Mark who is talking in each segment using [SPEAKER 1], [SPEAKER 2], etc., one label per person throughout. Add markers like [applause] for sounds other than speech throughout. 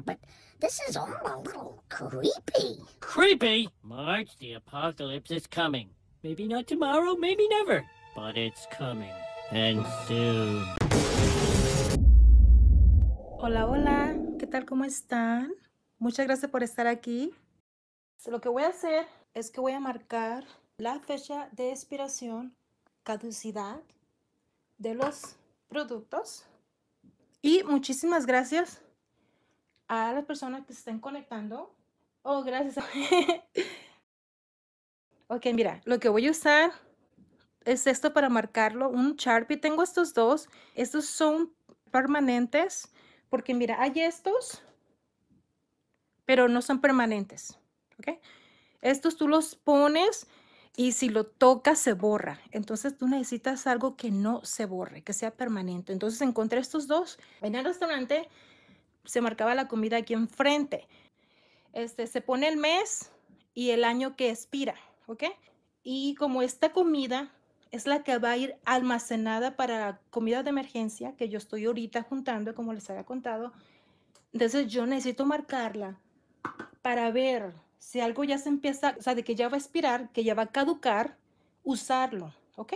[SPEAKER 1] pero but this is all a little creepy. Creepy? March, the apocalypse is coming. Maybe not tomorrow, maybe never, but it's coming. And soon. Hola, hola. ¿Qué tal? ¿Cómo están? Muchas gracias por estar aquí. Lo que voy a hacer es que voy a marcar la fecha de expiración, caducidad de los productos. Y muchísimas gracias a las personas que se están conectando. Oh, gracias. [laughs] ok, mira, lo que voy a usar es esto para marcarlo, un Sharpie. Tengo estos dos. Estos son permanentes porque mira, hay estos, pero no son permanentes. ¿Ok? Estos tú los pones y si lo tocas se borra. Entonces tú necesitas algo que no se borre, que sea permanente. Entonces encontré estos dos en el restaurante se marcaba la comida aquí enfrente. Este, se pone el mes y el año que expira, ¿ok? Y como esta comida es la que va a ir almacenada para comida de emergencia que yo estoy ahorita juntando, como les había contado, entonces yo necesito marcarla para ver si algo ya se empieza, o sea, de que ya va a expirar, que ya va a caducar, usarlo, ¿ok?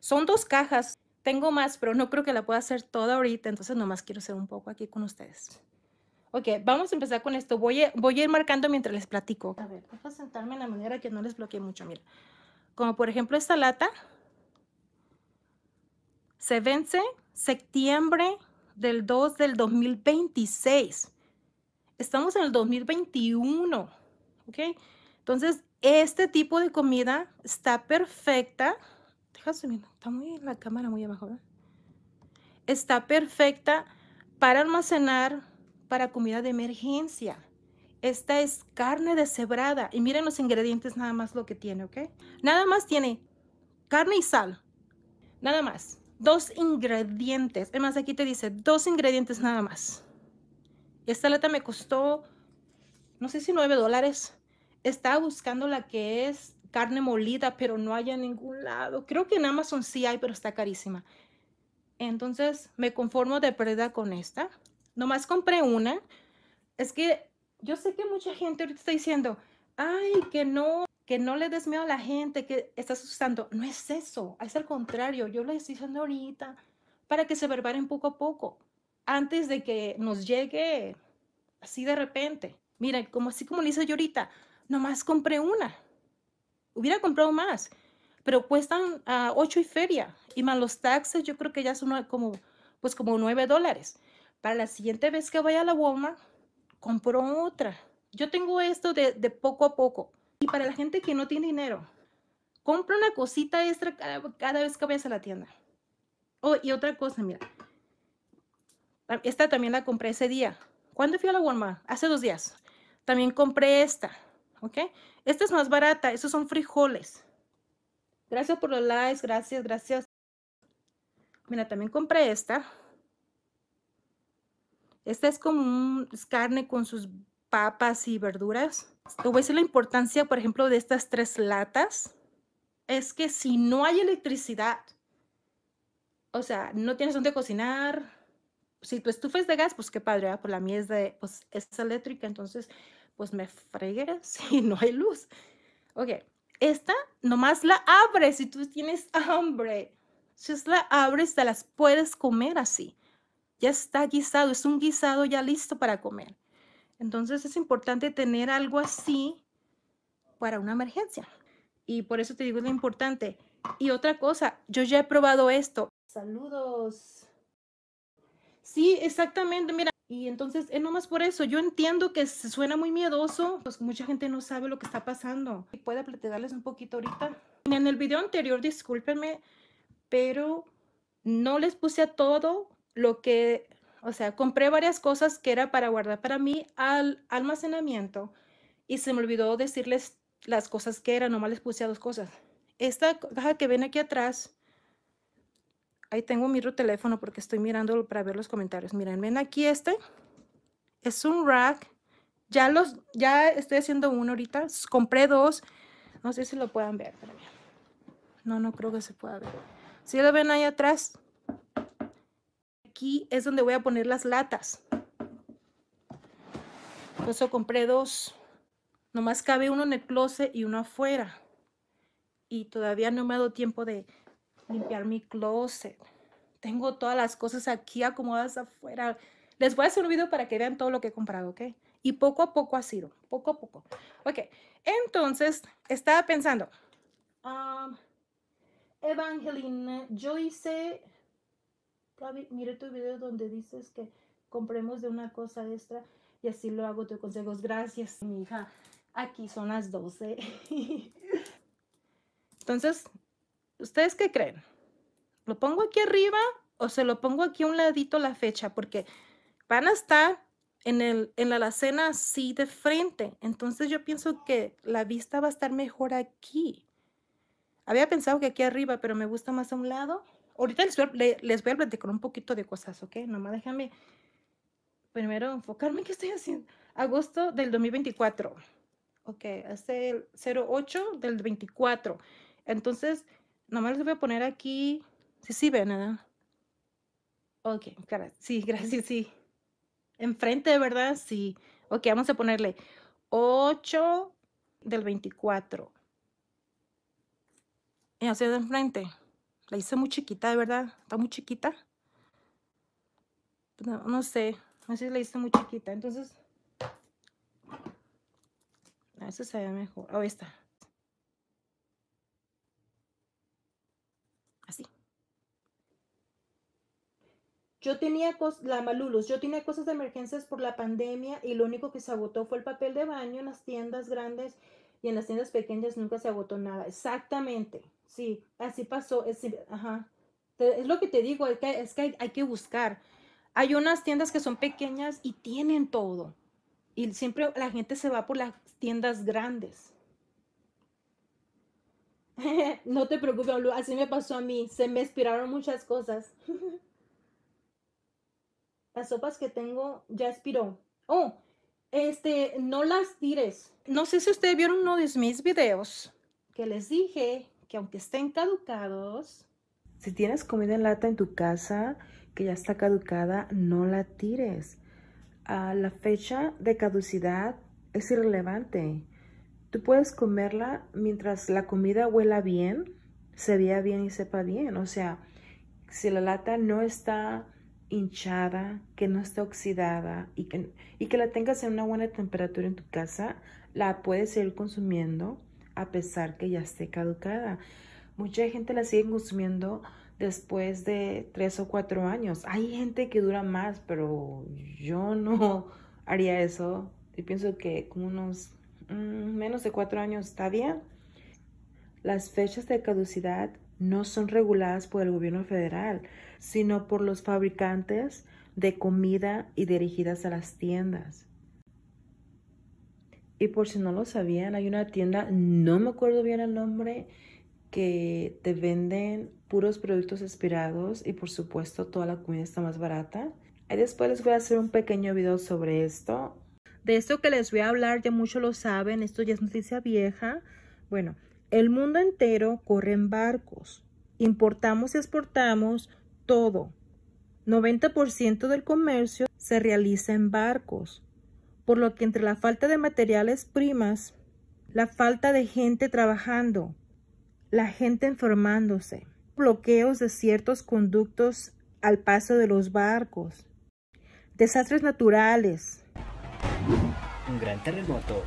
[SPEAKER 1] Son dos cajas tengo más, pero no creo que la pueda hacer toda ahorita, entonces nomás quiero hacer un poco aquí con ustedes. Ok, vamos a empezar con esto. Voy a, voy ir marcando mientras les platico. A ver, voy a sentarme de la manera que no les bloquee mucho. Mira, como por ejemplo esta lata, se vence septiembre del 2 del 2026. Estamos en el 2021, ¿ok? Entonces, este tipo de comida está perfecta está muy la cámara muy abajo, Está perfecta para almacenar para comida de emergencia. Esta es carne deshebrada. Y miren los ingredientes, nada más lo que tiene, ¿ok? Nada más tiene carne y sal. Nada más. Dos ingredientes. Además, aquí te dice dos ingredientes nada más. Esta lata me costó, no sé si nueve dólares. Estaba buscando la que es carne molida, pero no hay en ningún lado. Creo que en Amazon sí hay, pero está carísima. Entonces me conformo de pérdida con esta. Nomás compré una. Es que yo sé que mucha gente ahorita está diciendo, ay, que no, que no le des a la gente, que está asustando. No es eso, es al contrario. Yo lo estoy diciendo ahorita para que se preparen poco a poco, antes de que nos llegue así de repente. Mira, como así como le hice yo ahorita, nomás compré una hubiera comprado más, pero cuestan 8 ah, y feria, y más los taxes, yo creo que ya son ah, como, pues como 9 dólares. Para la siguiente vez que vaya a la Walmart, compro otra. Yo tengo esto de, poco a poco. Y para la gente que no tiene dinero, compra una cosita extra cada, vez que vayas a la tienda. Oh, y otra cosa, mira. Ah, esta también la compré ese día. ¿Cuándo fui a la Walmart? Hace dos días. También compré esta. ¿ok? Esta es más barata, esos son frijoles. Gracias por los likes, gracias, gracias. Mira, también compré esta. Esta es como carne con sus papas y verduras. Te voy a decir la importancia, por ejemplo, de estas tres latas. Es que si no hay electricidad, o sea, no tienes donde cocinar. Si tu estufa es de gas, pues qué padre, ¿verdad? Pues la mía es, de, pues, es eléctrica, entonces pues me fregué [laughs] si no hay luz. Ok, esta nomás la abres si tú tienes hambre. Si la abres, te las puedes comer así. Ya está guisado, es un guisado ya listo para comer. Entonces es importante tener algo así para una emergencia. Y por eso te digo lo importante. Y otra cosa, yo ya he probado esto. Saludos. Sí, exactamente. Mira, y entonces, es nomás por eso, yo entiendo que suena muy miedoso, pues mucha gente no sabe lo que está pasando. Y platicarles un poquito ahorita. En el video anterior, discúlpenme, pero no les puse a todo lo que, o sea, compré varias cosas que era para guardar para mí al almacenamiento y se me olvidó decirles las cosas que eran, nomás les puse a dos cosas. Esta caja que ven aquí atrás Ahí tengo mi teléfono porque estoy mirándolo para ver los comentarios. Miren, ven aquí este. Es un rack. Ya los, ya estoy haciendo uno ahorita. Compré dos. No sé si lo puedan ver. No, no creo que se pueda ver. Si lo ven ahí atrás, aquí es donde voy a poner las latas. Por eso compré dos. Nomás cabe uno en el closet y uno afuera. Y todavía no me ha dado tiempo de, limpiar mi closet. Tengo todas las cosas aquí acomodadas afuera. Les voy a hacer un video para que vean todo lo que he comprado, ¿ok? Y poco a poco ha sido, poco a poco. Ok, entonces estaba pensando, um, Evangelina, yo hice, David, mire tu video donde dices que compremos de una cosa extra y así lo hago, te consejos. Gracias, mi hija. Aquí son las 12. [laughs] Entonces, ¿Ustedes qué creen? ¿Lo pongo aquí arriba o se lo pongo aquí a un ladito la fecha? Porque van a estar en, el, en la alacena así de frente. Entonces yo pienso que la vista va a estar mejor aquí. Había pensado que aquí arriba, pero me gusta más a un lado. Ahorita les voy, les voy a platicar un poquito de cosas, ¿ok? Nomás déjame primero enfocarme qué estoy haciendo. Agosto del 2024. Ok, hace el 08 del 24. Entonces, Nomás lo voy a poner aquí. Sí, sí, ven, ¿verdad? Ok, claro. sí, gracias, sí. Enfrente, ¿verdad? Sí. Ok, vamos a ponerle 8 del 24. Y se de enfrente. La hice muy chiquita, de verdad. Está muy chiquita. No, sé. No sé si la hice muy chiquita. Entonces. Eso se ve mejor. ahí está. Yo tenía cosas, la yo tenía cosas de emergencias por la pandemia y lo único que se agotó fue el papel de baño en las tiendas grandes y en las tiendas pequeñas nunca se agotó nada. Exactamente, sí, así pasó. Es, es lo que te digo, es que, hay, que buscar. Hay unas tiendas que son pequeñas y tienen todo. Y siempre la gente se va por las tiendas grandes. [laughs] no te preocupes, así me pasó a mí. Se me inspiraron muchas cosas. [laughs] Las sopas que tengo ya expiró. Oh, este, no las tires. No sé si ustedes vieron uno de mis videos que les dije que aunque estén caducados. Si tienes comida en lata en tu casa que ya está caducada, no la tires. Ah, la fecha de caducidad es irrelevante. Tú puedes comerla mientras la comida huela bien, se vea bien y sepa bien. O sea, si la lata no está hinchada, que no esté oxidada y que, y que la tengas en una buena temperatura en tu casa, la puedes seguir consumiendo a pesar que ya esté caducada. Mucha gente la sigue consumiendo después de tres o cuatro años. Hay gente que dura más, pero yo no [laughs] haría eso. y pienso que con unos mm, menos de cuatro años está bien. Las fechas de caducidad no son reguladas por el gobierno federal, sino por los fabricantes de comida y dirigidas a las tiendas. Y por si no lo sabían, hay una tienda, no me acuerdo bien el nombre, que te venden puros productos expirados y por supuesto toda la comida está más barata. Y después les voy a hacer un pequeño video sobre esto. De esto que les voy a hablar, ya muchos lo saben, esto ya es noticia vieja. Bueno, el mundo entero corre en barcos. Importamos y exportamos todo. 90% del comercio se realiza en barcos, por lo que entre la falta de materiales primas, la falta de gente trabajando, la gente enfermándose, bloqueos de ciertos conductos al paso de los barcos, desastres naturales. Un gran terremoto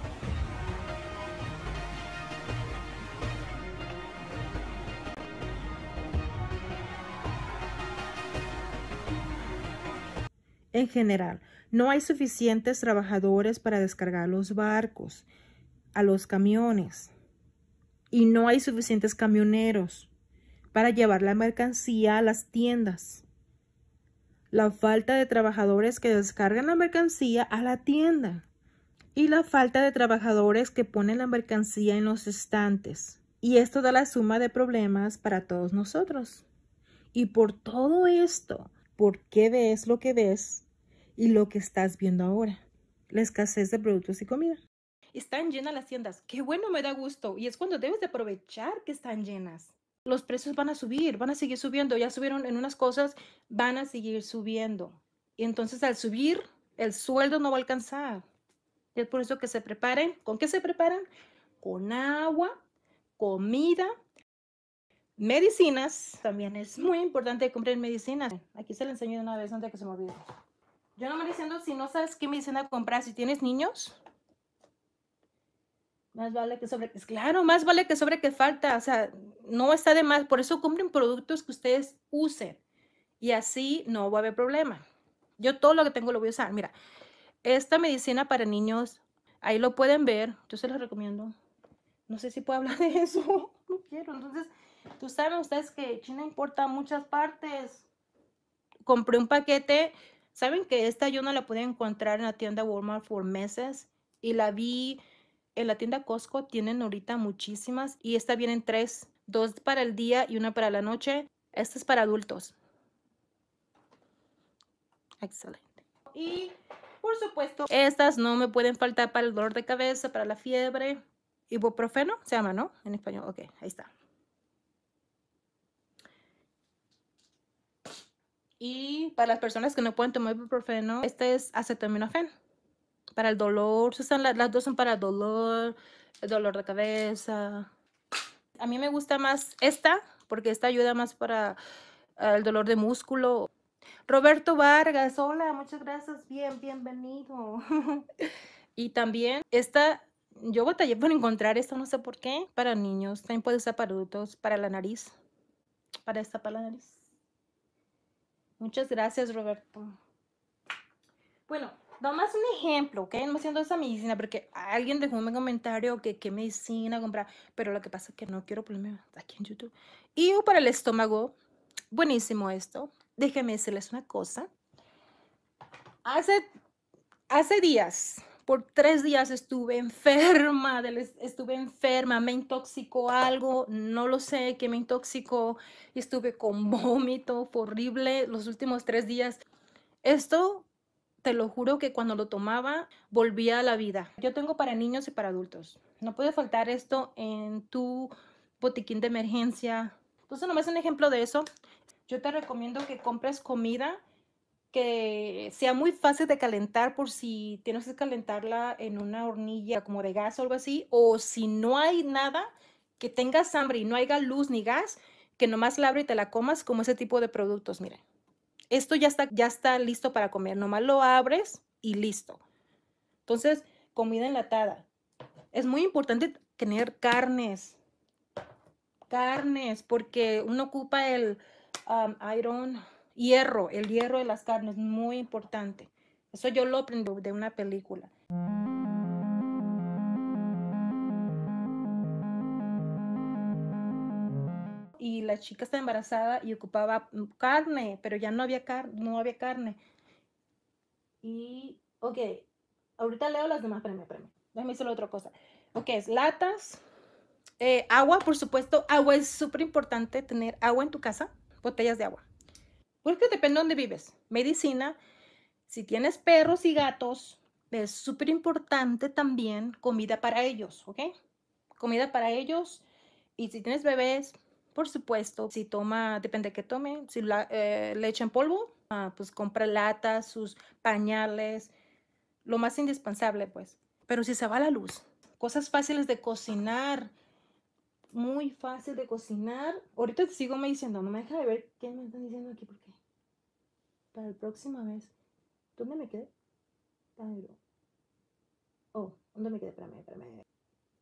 [SPEAKER 1] En general, no hay suficientes trabajadores para descargar los barcos a los camiones y no hay suficientes camioneros para llevar la mercancía a las tiendas. La falta de trabajadores que descargan la mercancía a la tienda y la falta de trabajadores que ponen la mercancía en los estantes. Y esto da la suma de problemas para todos nosotros. Y por todo esto, por qué ves lo que ves y lo que estás viendo ahora, la escasez de productos y comida. Están llenas las tiendas, qué bueno me da gusto y es cuando debes de aprovechar que están llenas. Los precios van a subir, van a seguir subiendo, ya subieron en unas cosas, van a seguir subiendo. Y entonces al subir, el sueldo no va a alcanzar. es por eso que se preparen. ¿Con qué se preparan? Con agua, comida Medicinas, también es muy importante comprar medicinas. Aquí se lo enseño de una vez antes de que se me olvide. Yo no me diciendo si no sabes qué medicina comprar, si tienes niños, más vale que sobre, claro, más vale que sobre que falta, o sea, no está de más, por eso compren productos que ustedes usen y así no va a haber problema. Yo todo lo que tengo lo voy a usar. Mira, esta medicina para niños, ahí lo pueden ver, yo se los recomiendo. No sé si puedo hablar de eso, [laughs] no quiero, entonces Tú saben ustedes que China importa muchas partes. Compré un paquete. Saben que esta yo no la pude encontrar en la tienda Walmart por meses y la vi en la tienda Costco. Tienen ahorita muchísimas y esta vienen tres, dos para el día y una para la noche. Esta es para adultos. Excelente. Y por supuesto, estas no me pueden faltar para el dolor de cabeza, para la fiebre. Ibuprofeno se llama, ¿no? En español. Ok, ahí está. Y para las personas que no pueden tomar ibuprofeno, este es acetaminofén. Para el dolor, las dos son para dolor, el dolor de cabeza. A mí me gusta más esta, porque esta ayuda más para ah, el dolor de músculo. Roberto Vargas, hola, muchas gracias, bien, bienvenido. [laughs] y también esta, yo batallé por encontrar esta, no sé por qué, para niños, también puede ser para adultos, para la nariz, para esta, para la nariz. Muchas gracias, Roberto. Bueno, más un ejemplo, ¿ok? No haciendo esa medicina, porque alguien dejó un comentario que qué medicina comprar, pero lo que pasa es que no quiero ponerme aquí en YouTube. Y para el estómago, buenísimo esto. Déjenme decirles una cosa. Hace, hace días, por tres días estuve enferma, [laughs] estuve enferma, me intoxicó algo, no lo sé, que me intoxicó. Estuve con [laughs] vómito horrible los últimos tres días. Esto, te lo juro que cuando lo tomaba, volvía a la vida. Yo tengo para niños y para adultos. No puede faltar esto en tu botiquín de emergencia. Entonces, nomás un ejemplo de eso. Yo te recomiendo que compres comida que sea muy fácil de calentar por si tienes que calentarla en una hornilla como de gas o algo así, o si no hay nada, que tengas hambre y no haya luz ni gas, que nomás la abres y te la comas como ese tipo de productos, miren. Esto ya está, ya está listo para comer, nomás lo abres y listo. Entonces, comida enlatada. Es muy importante tener carnes, carnes, porque uno ocupa el um, iron, Hierro, el hierro de las carnes, muy importante. Eso yo lo aprendí de una película. Y la chica está embarazada y ocupaba mm, carne, pero ya no había, carne no había carne. Y, ok, ahorita leo las demás, espérame, espérame. Déjame decirle otra cosa. Ok, latas, eh, agua, por supuesto. Agua es súper importante tener agua en tu casa, botellas de agua porque pues, depende de dónde vives. Medicina, si tienes perros y gatos, es súper importante también comida para ellos, ¿ok? Comida para ellos. Y si tienes bebés, por supuesto, si toma, depende de qué tome, si la, eh, leche en polvo, ah, pues compra latas, sus pañales, lo más indispensable, pues. Pero si se va la luz, cosas fáciles de cocinar, muy fácil de cocinar. Ahorita sigo me diciendo, no me deja de ver qué me están diciendo aquí, porque para la próxima vez. ¿Dónde me quedé? Oh, ¿dónde me quedé? Espérame,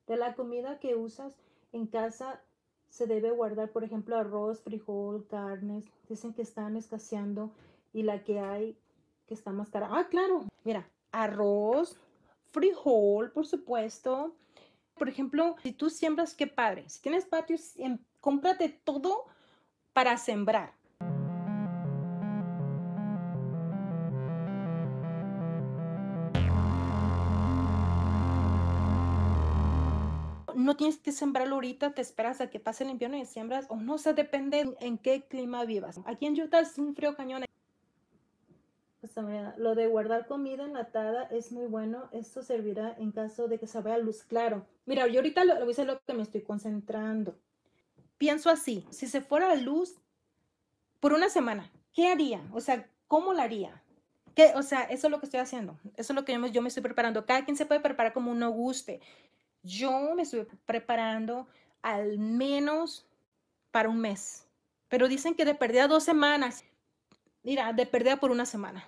[SPEAKER 1] De la comida que usas en casa se debe guardar, por ejemplo, arroz, frijol, carnes. Dicen que están escaseando y la que hay que está más cara. Ah, claro. Mira, arroz, frijol, por supuesto, por ejemplo, si tú siembras, qué padre. Si tienes patios, cómprate todo para sembrar. no tienes que sembrarlo ahorita, te esperas a que pase el invierno y siembras, o no, o se depende en, qué clima vivas. Aquí en Utah es un frío cañón. Pues, ah, lo de guardar comida enlatada es muy bueno. Esto servirá en caso de que se vea luz claro. Mira, yo ahorita lo, lo que me estoy concentrando. Pienso así, si se fuera la luz por una semana, ¿qué haría? O sea, ¿cómo la haría? O sea, eso es lo que estoy haciendo. Eso es lo que yo me, estoy preparando. Cada quien se puede preparar como uno guste. Yo me estoy preparando al menos para un mes. Pero dicen que de perdida dos semanas mira, de perder por una semana.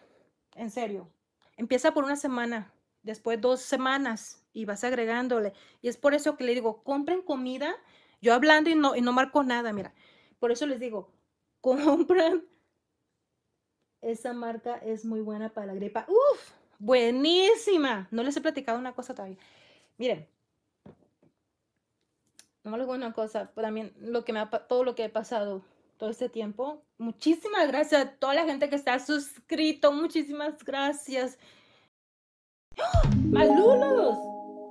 [SPEAKER 1] En serio. Empieza por una semana, después dos semanas y vas agregándole. Y es por eso que le digo, compren comida. Yo hablando y no, no marco nada, mira. Por eso les digo, [laughs] compren. Esa marca es muy buena para la gripa. ¡Uf! Buenísima. No les he platicado una cosa todavía. Miren, no les digo una cosa, también lo que me todo lo que he pasado todo este tiempo. Muchísimas gracias a toda la gente que está suscrito. Muchísimas gracias. ¡Ah! ¡Malunos!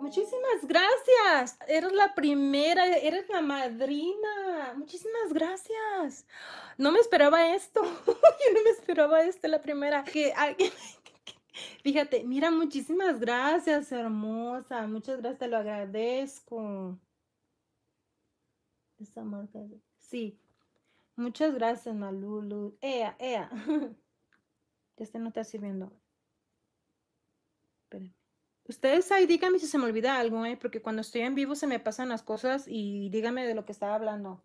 [SPEAKER 1] Muchísimas gracias. Eres la primera, eres la madrina. Muchísimas gracias. No me esperaba esto. [laughs] Yo no me esperaba esto, la primera. Que alguien [laughs] Fíjate, mira, muchísimas gracias, hermosa. Muchas gracias, te lo agradezco. Esta marca. Sí, Muchas gracias, Malulu. Ea, ea. [laughs] Este no está sirviendo. Ustedes ahí díganme si se me olvida algo, ¿eh? porque cuando estoy en vivo se me pasan las cosas y díganme de lo que estaba hablando.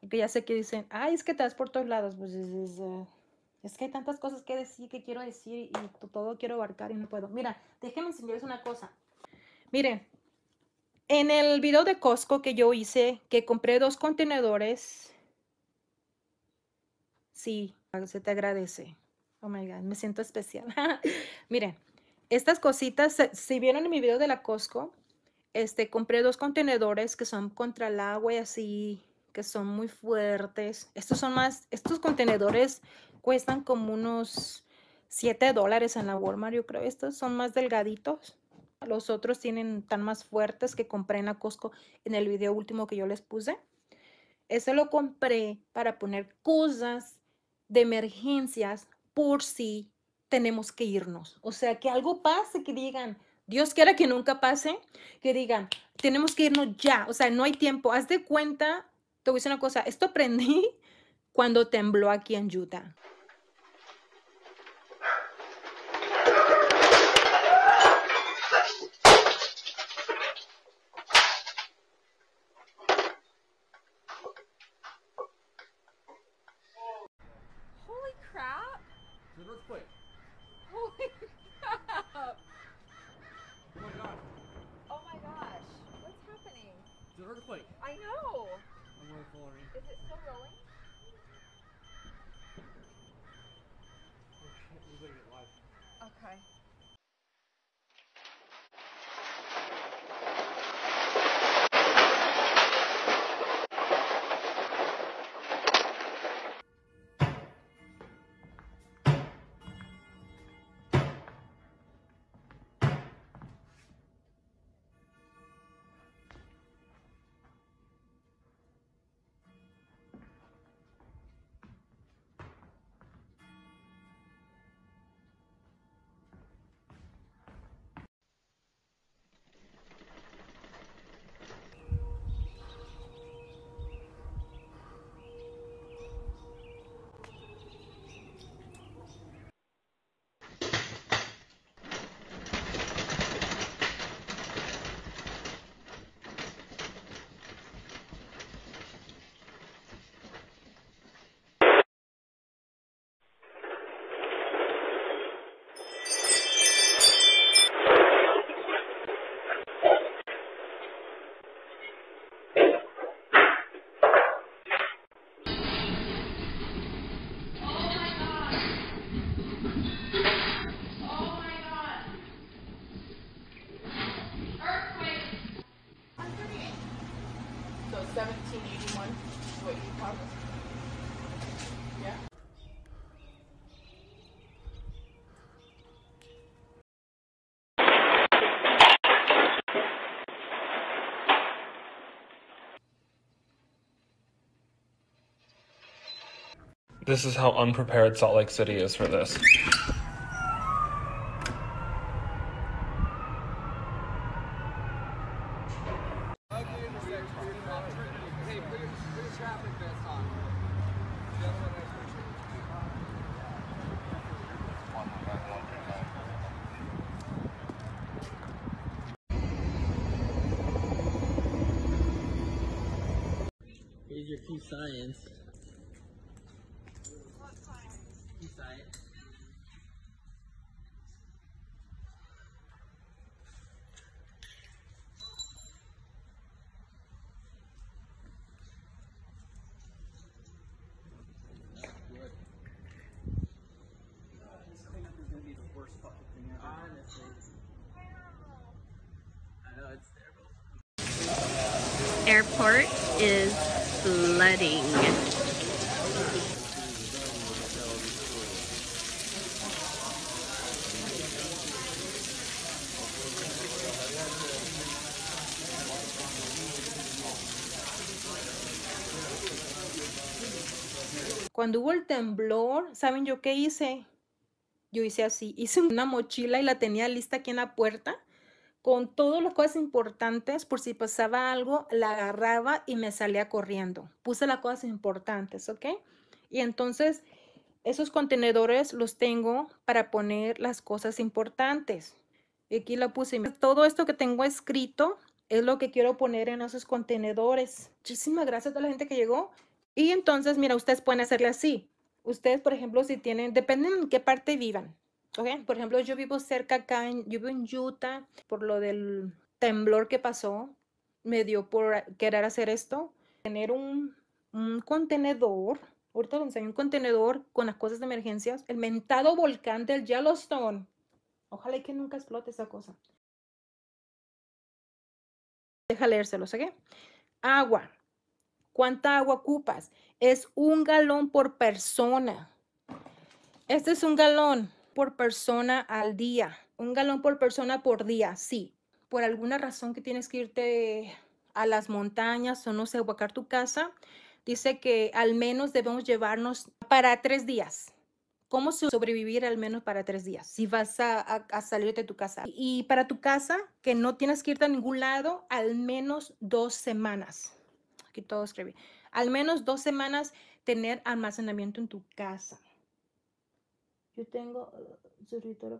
[SPEAKER 1] Porque ya sé que dicen, ay, es que te por todos lados. Pues es, eh, es que hay tantas cosas que decir, que quiero decir y todo quiero abarcar y no puedo. Mira, déjenme enseñarles una cosa. Miren, en el video de Costco que yo hice, que compré dos contenedores Sí, se te agradece. Oh my God, me siento especial. [laughs] Miren, estas cositas, si vieron en mi video de la Costco, este, compré dos contenedores que son contra el agua y así, que son muy fuertes. Estos son más, estos contenedores cuestan como unos 7 dólares en la Walmart, yo creo. Estos son más delgaditos. Los otros tienen tan más fuertes que compré en la Costco en el video último que yo les puse. Ese lo compré para poner cosas de emergencias por si tenemos que irnos. O sea, que algo pase, que digan, Dios quiera que nunca pase, que digan, tenemos que irnos ya, o sea, no hay tiempo. Haz de cuenta, te voy a decir una cosa, esto aprendí cuando tembló aquí en Utah. This is how unprepared Salt Lake City is for this. airport is flooding. Cuando hubo el temblor, ¿saben yo qué hice? Yo hice así, hice una mochila y la tenía lista aquí en la puerta con todas las cosas importantes, por si pasaba algo, la agarraba y me salía corriendo. Puse las cosas importantes, ¿ok? Y entonces esos contenedores los tengo para poner las cosas importantes. Y aquí lo puse. Todo esto que tengo escrito es lo que quiero poner en esos contenedores. Muchísimas gracias a la gente que llegó. Y entonces, mira, ustedes pueden hacerle así. Ustedes, por ejemplo, si tienen, dependen en qué parte vivan. Okay. Por ejemplo, yo vivo cerca acá, en, yo vivo en Utah, por lo del temblor que pasó, me dio por querer hacer esto, tener un, un contenedor, ahorita les enseño un contenedor con las cosas de emergencias, el mentado volcán del Yellowstone. Ojalá que nunca explote esa cosa. Deja leérselo, seguí? Agua. ¿Cuánta agua ocupas? Es un galón por persona. Este es un galón por persona al día, un galón por persona por día, sí. Por alguna razón que tienes que irte a las montañas o no sé, huacar tu casa, dice que al menos debemos llevarnos para tres días. ¿Cómo sobrevivir al menos para tres días si vas a, salir de tu casa? Y para tu casa, que no tienes que irte a ningún lado, al menos dos semanas. Aquí todo escribí. Al menos dos semanas tener almacenamiento en tu casa. Yo tengo uh,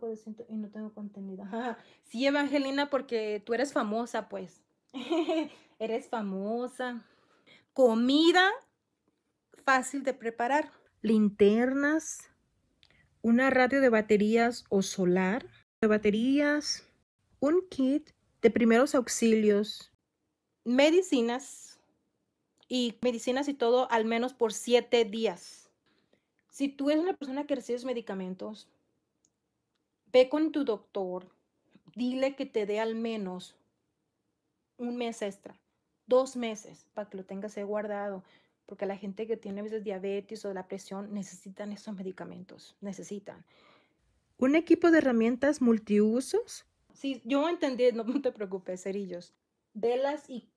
[SPEAKER 1] de ciento y no tengo contenido. sí, Evangelina, porque tú eres famosa, pues. [laughs] eres famosa. Comida fácil de preparar. Linternas, una radio de baterías o solar, de baterías, un kit de primeros auxilios, medicinas y medicinas y todo al menos por siete días. Si tú eres una persona que recibes medicamentos, ve con tu doctor, dile que te dé al menos un mes extra, dos meses, para que lo tengas ahí guardado, porque la gente que tiene veces diabetes o la presión necesitan esos medicamentos, necesitan. ¿Un equipo de herramientas multiusos? Sí, yo entendí, no te preocupes, cerillos. Velas y,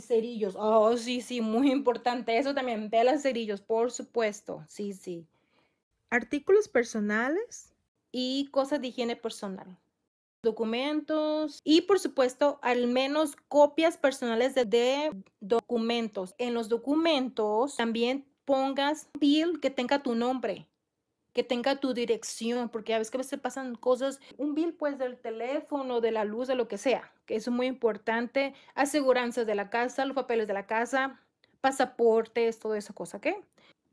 [SPEAKER 1] cerillos. Oh, sí, sí, muy importante. Eso también, velas, y cerillos, por supuesto. Sí, sí artículos personales y cosas de higiene personal, documentos y por supuesto al menos copias personales de, documentos. En los documentos también pongas bill que tenga tu nombre, que tenga tu dirección, porque a veces que pasan cosas, un bill pues del teléfono, de la luz, de lo que sea, que es muy importante, aseguranzas de la casa, los papeles de la casa, pasaportes, toda esa cosa, ¿qué?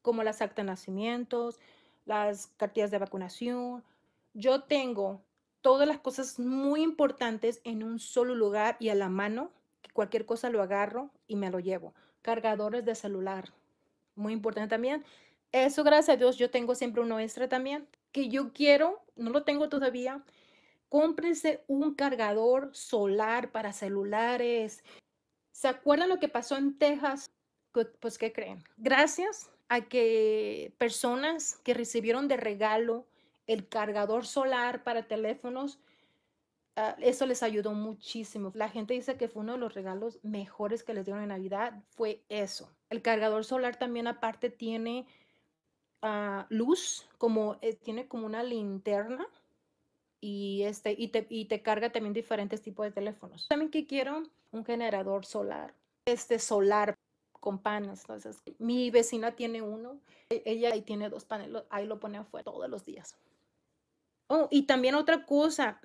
[SPEAKER 1] Como las actas de nacimientos, las cartillas de vacunación. Yo tengo todas las cosas muy importantes en un solo lugar y a la mano, que cualquier cosa lo agarro y me lo llevo. Cargadores de celular, muy importante también. Eso, gracias a Dios, yo tengo siempre uno extra también, que yo quiero, no lo tengo todavía. Cómprense un cargador solar para celulares. ¿Se acuerdan lo que pasó en Texas? Pues, pues ¿qué creen? Gracias a que personas que recibieron de regalo el cargador solar para teléfonos, ah, eso les ayudó muchísimo. La gente dice que fue uno de los regalos mejores que les dieron en Navidad, fue eso. El cargador solar también aparte tiene ah, luz, como eh, tiene como una linterna y, este, y te, y, te, carga también diferentes tipos de teléfonos. También que quiero un generador solar, este solar con panes. Entonces, mi vecina tiene uno, e-, ella ahí tiene dos paneles ahí lo pone afuera todos los días. Oh, y también otra cosa,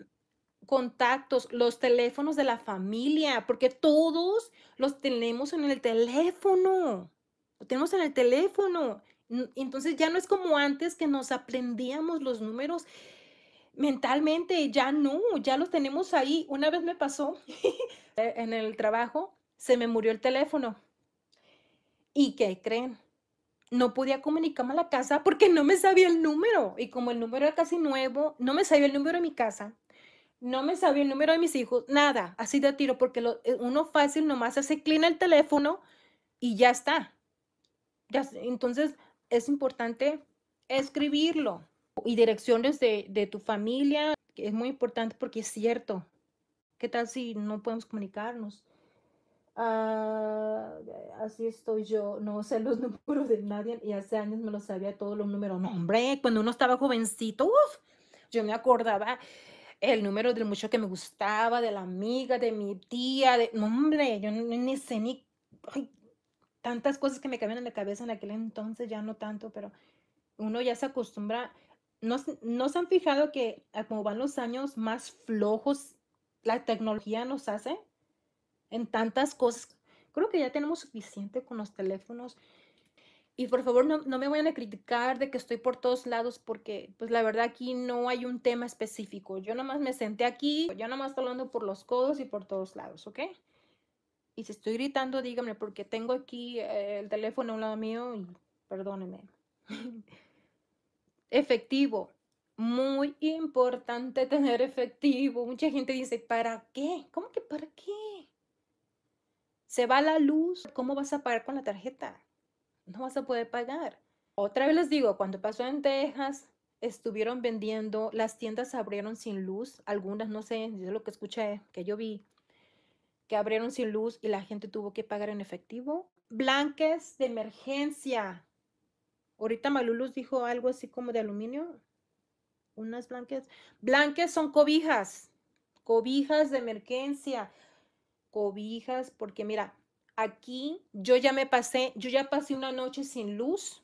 [SPEAKER 1] contactos, los teléfonos de la familia, porque todos los tenemos en el teléfono. Lo tenemos en el teléfono. Entonces ya no es como antes que nos aprendíamos los números mentalmente, ya no, ya los tenemos ahí. Una vez me pasó [laughs] en el trabajo, se me murió el teléfono ¿Y qué creen? No podía comunicarme a la casa porque no me sabía el número. Y como el número era casi nuevo, no me sabía el número de mi casa, no me sabía el número de mis hijos, nada, así de tiro, porque lo, eh, uno fácil nomás hace clina el teléfono y ya está. Ya, entonces es importante escribirlo. Y direcciones de, de tu familia, que es muy importante porque es cierto. ¿Qué tal si no podemos comunicarnos? Ah, así estoy yo, no sé los [laughs] números de nadie y hace años me los sabía todos los números. No, hombre, cuando uno estaba jovencito, yo me acordaba el número del muchacho que me gustaba, de la amiga, de mi tía, de... No, hombre, yo ni sé ni... tantas cosas que me cabían en la cabeza en aquel entonces, ya no tanto, pero uno ya se acostumbra. ¿No, no se han fijado que ah, como van los años más flojos, la tecnología nos hace? en tantas cosas. Creo que ya tenemos suficiente con los teléfonos. Y por favor, no, me vayan a criticar de que estoy por todos lados porque, pues la verdad, aquí no hay un tema específico. Yo más me senté aquí, yo nomás estoy hablando por los codos y por todos lados, ¿ok? Y si estoy gritando, díganme porque tengo aquí eh, el teléfono a un lado mío y perdónenme. [laughs] efectivo. Muy importante tener efectivo. Mucha gente dice, ¿para qué? ¿Cómo que para qué? se va la luz, ¿cómo vas a pagar con la tarjeta? No vas a poder pagar. Otra vez les digo, cuando pasó en Texas, estuvieron vendiendo, las tiendas abrieron sin luz, algunas, no sé, yo lo que escuché, que yo vi, que abrieron sin luz y la gente tuvo que pagar en efectivo. Blanques de emergencia. Ahorita Malulus dijo algo así como de aluminio. Unas blanques. Blanques son cobijas. Cobijas de emergencia cobijas, porque mira, aquí yo ya me pasé, yo ya pasé una noche sin luz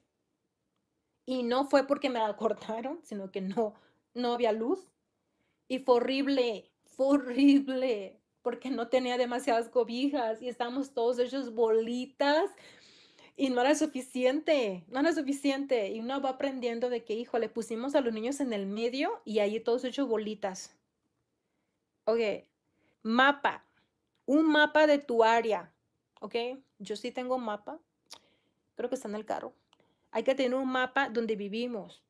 [SPEAKER 1] y no fue porque me la [laughs] cortaron, sino que no, no había luz. Y fue horrible, fue horrible, porque no tenía demasiadas cobijas y estábamos todos hechos bolitas y no era suficiente, no era suficiente. Y uno va aprendiendo de que, hijo, le pusimos a los niños en el medio y ahí todos hechos bolitas. Ok, mapa un mapa de tu área, ¿ok? Yo sí tengo un mapa, creo que está en el carro. Hay que tener un mapa donde vivimos,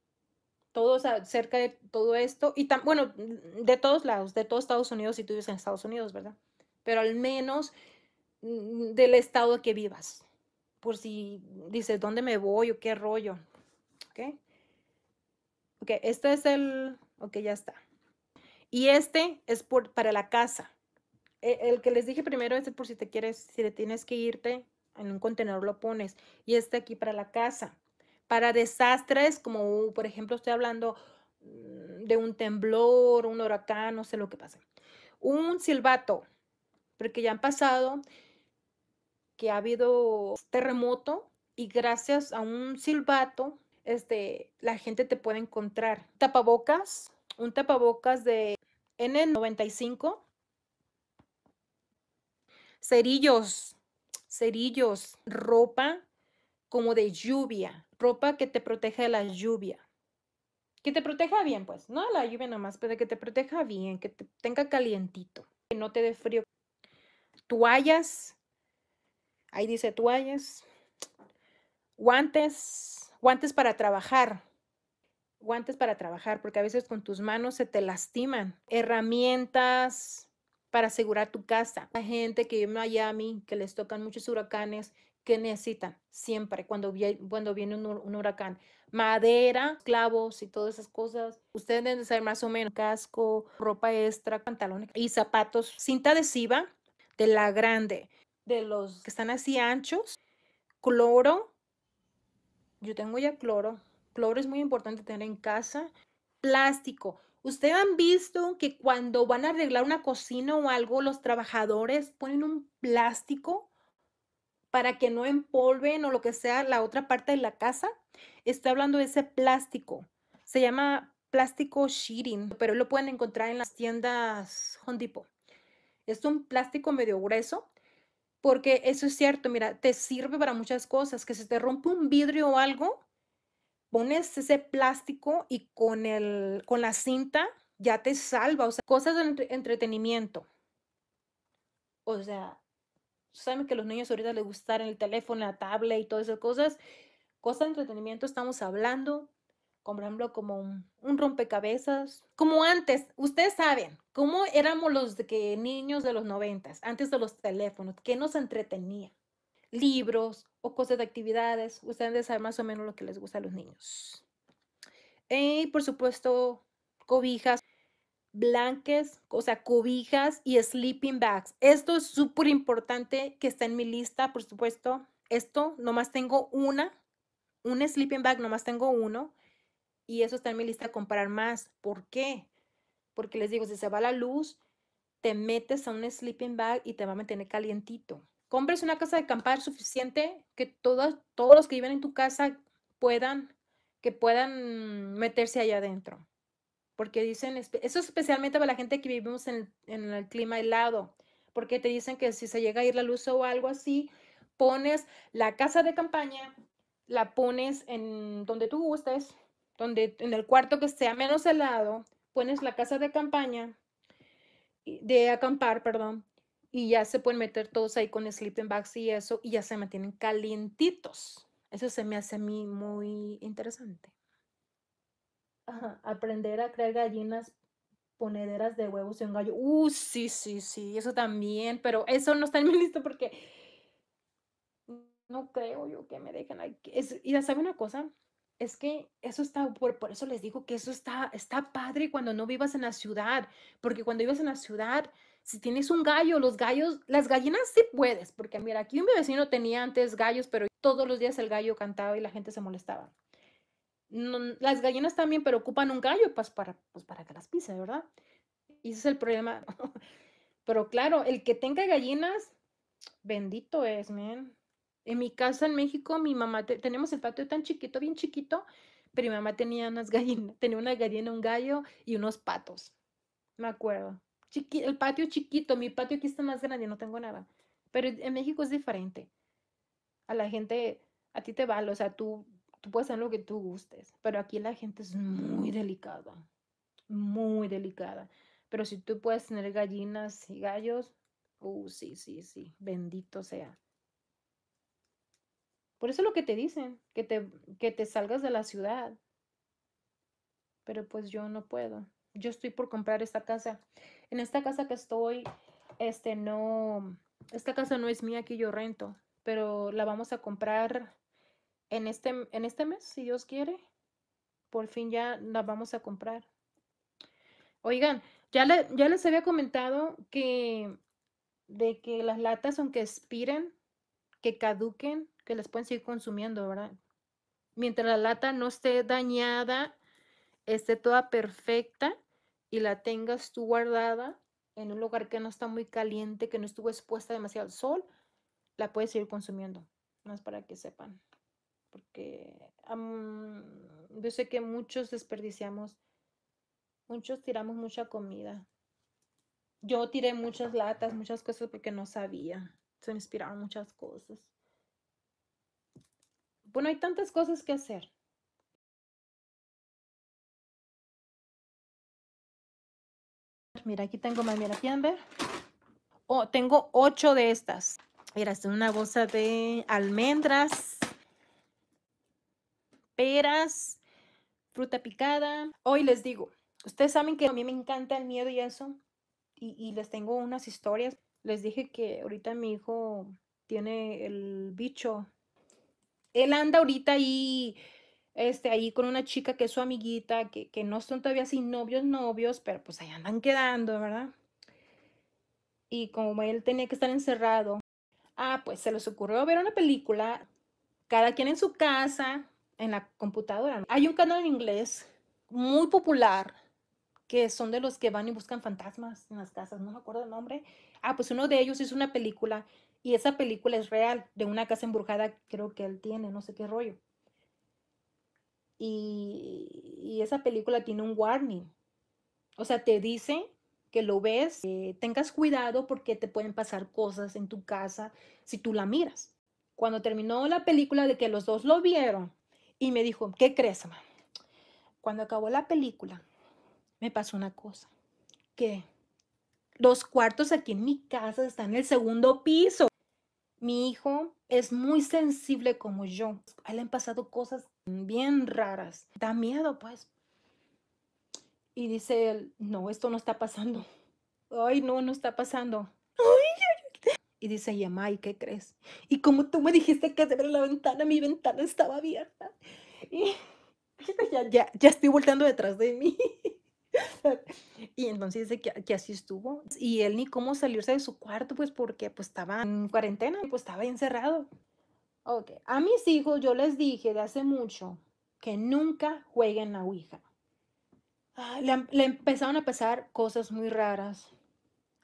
[SPEAKER 1] todos cerca de todo esto, y tan, bueno, mm, de todos lados, de todos Estados Unidos, si tú vives en Estados Unidos, ¿verdad? Pero al menos mm, del estado que vivas, por si dices, ¿dónde me voy o qué rollo? ¿Ok? Ok, este es el, ok, ya está. Y este es para la casa. Eh, el que les dije primero es por si te quieres, si le tienes que irte, en un contenedor lo pones. Y este aquí para la casa. Para desastres, como por ejemplo estoy hablando mm, de un temblor, un huracán, no sé lo que pasa. Un silbato, porque ya han pasado que ha habido terremoto y gracias a un silbato, este, la gente te puede encontrar. Tapabocas, un tapabocas de N95 cerillos, cerillos, ropa como de lluvia, ropa que te proteja de la lluvia. Que te proteja bien, pues, no la lluvia nomás, pero que te proteja bien, que te tenga calientito, que no te dé frío. Toallas, ahí dice toallas, guantes, guantes para trabajar, guantes para trabajar, porque a veces con tus manos se te lastiman, herramientas, para asegurar tu casa. La gente que vive en Miami, que les tocan muchos huracanes, que necesitan siempre cuando, cuando viene un, un, huracán. Madera, clavos y todas esas cosas. Ustedes deben saber más o menos casco, ropa extra, pantalones y zapatos. Cinta adhesiva de la grande, de los que están así anchos. Cloro. Yo tengo ya cloro. Cloro es muy importante tener en casa. Plástico. Ustedes han visto que cuando van a arreglar una cocina o algo, los trabajadores ponen un plástico para que no empolven o lo que sea la otra parte de la casa. Está hablando de ese plástico. Se llama plástico sheeting, pero lo pueden encontrar en las tiendas Home Depot. Es un plástico medio grueso, porque eso es cierto, mira, te sirve para muchas cosas, que se te rompe un vidrio o algo, pones ese plástico y con, el, con la cinta ya te salva. O sea, cosas de entretenimiento. O sea, saben que a los niños ahorita les gustan el teléfono, la tablet y todas esas cosas. Cosas de entretenimiento estamos hablando, como como un, rompecabezas. Como antes, ustedes saben, cómo éramos los de que, niños de los noventas, antes de los teléfonos, ¿qué nos entretenía? libros o cosas de actividades. Ustedes saben más o menos lo que les gusta a los niños. Y por supuesto, cobijas, blanques, o sea, cobijas y sleeping bags. Esto es súper importante que está en mi lista, por supuesto. Esto nomás tengo una, un sleeping bag, nomás tengo uno. Y eso está en mi lista comprar más. ¿Por qué? Porque les digo, si se va la luz, te metes a un sleeping bag y te va a mantener calientito compres una casa de acampar suficiente que todos, todos los que viven en tu casa puedan, que puedan meterse allá adentro. Porque dicen, eso es especialmente para la gente que vivimos en, el clima helado, porque te dicen que si se llega a ir la luz o algo así, pones la casa de campaña, la pones en donde tú gustes, donde en el cuarto que sea menos helado, pones la casa de campaña de acampar, perdón, y ya se pueden meter todos ahí con sleeping bags y eso y ya se mantienen calientitos. Eso se me hace a mí muy interesante. aprender a crear gallinas ponederas de huevos en un gallo. Uh, sí, sí, sí, eso también, pero eso no está en mi lista porque no creo yo que me dejen ahí. y ya sabe una cosa, es que eso está, por, eso les digo que eso está, está padre cuando no vivas en la ciudad, porque cuando vivas en la ciudad, si tienes un gallo, los gallos, las gallinas sí puedes, porque mira, aquí un vecino tenía antes gallos, pero todos los días el gallo cantaba y la gente se molestaba. las gallinas también, pero ocupan un gallo pues, para, pues, para que las pise, ¿verdad? Y ese es el problema. [laughs] pero claro, el que tenga gallinas, bendito es, man. En mi casa en México, mi mamá, tenemos el patio tan chiquito, bien chiquito, pero mi mamá tenía unas [laughs] gallinas, tenía una gallina, un gallo y unos patos. Me acuerdo. el patio chiquito, mi patio aquí está más grande, no tengo nada. Pero en México es diferente. A la gente, a ti te vale, o sea, tú, tú puedes hacer lo que tú gustes, pero aquí la gente es muy delicada, muy delicada. Pero si tú puedes tener gallinas y gallos, uh, sí, sí, sí, bendito sea. Por eso es lo que te dicen, que te, que te salgas de la ciudad. Pero pues yo no puedo. Yo estoy por comprar esta casa. En esta casa que estoy, este no, esta casa no es mía que yo rento, pero la vamos a comprar en este, en este mes, si Dios quiere. Por fin ya la vamos a comprar. Oigan, ya, le, ya les había comentado que de que las latas, aunque expiren, que caduquen, que las pueden seguir consumiendo, ¿verdad? Mientras la lata no esté dañada, esté toda perfecta y la tengas tú guardada en un lugar que no está muy caliente, que no estuvo expuesta demasiado al sol, la puedes seguir consumiendo. Más para que sepan. Porque yo sé que muchos desperdiciamos, muchos tiramos mucha comida. Yo tiré muchas latas, muchas cosas porque no sabía. Se me inspiraron muchas cosas. Bueno, hay tantas cosas que hacer. Mira, aquí tengo más, mira, ¿quieren oh, tengo ocho de estas. Mira, es una bolsa de almendras, peras, fruta picada. Hoy les digo, ustedes saben que a mí me encanta el miedo y eso. Y, y les tengo unas historias. Les dije que ahorita mi hijo tiene el bicho él anda ahorita ahí, este, ahí con una chica que es su amiguita, que, que no son todavía así novios, novios, pero pues ahí andan quedando, ¿verdad? Y como él tenía que estar encerrado, ah, pues se les ocurrió ver una película, cada quien en su casa, en la computadora. Hay un canal en inglés muy popular que son de los que van y buscan fantasmas en las casas, no me acuerdo el nombre. Ah, pues uno de ellos hizo una película y esa película es real, de una casa embrujada creo que él tiene, no sé qué rollo. Y, esa película tiene un warning. O sea, te dice que lo ves, eh, tengas cuidado porque te pueden pasar cosas en tu casa si tú la miras. Cuando terminó la película de que los dos lo vieron y me dijo, ¿qué crees, mamá? Cuando acabó la película, me pasó una cosa, que los cuartos aquí en mi casa están en el segundo piso. Mi hijo es muy sensible como yo. A él han pasado cosas bien raras. Da miedo, pues. Y dice él, no, esto no está pasando. Ay, no, no está pasando. Ay, [laughs] Y dice, Yamai, qué crees? Y como tú me dijiste que se la ventana, mi ventana estaba abierta. [laughs] Y [laughs] ya, ya, ya estoy volteando detrás de mí y entonces dice que, así estuvo. Y él ni cómo salirse de su cuarto, pues porque pues estaba en cuarentena, pues estaba encerrado. a mis hijos yo les dije de hace mucho que nunca jueguen a Ouija. Ah, em, le, empezaron a pasar cosas muy raras.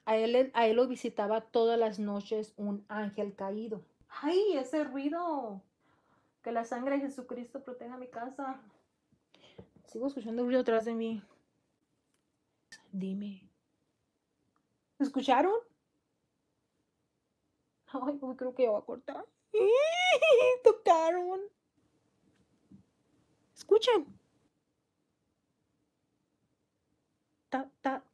[SPEAKER 1] A él, a él lo visitaba todas las noches un ángel caído. ¡Ay, ese ruido! Que la sangre de Jesucristo proteja mi casa. Sigo escuchando ruido atrás de mí. Dime. ¿Escucharon? Ay, creo que ya va a cortar. [laughs] Tocaron. Escuchen. Ta, ta,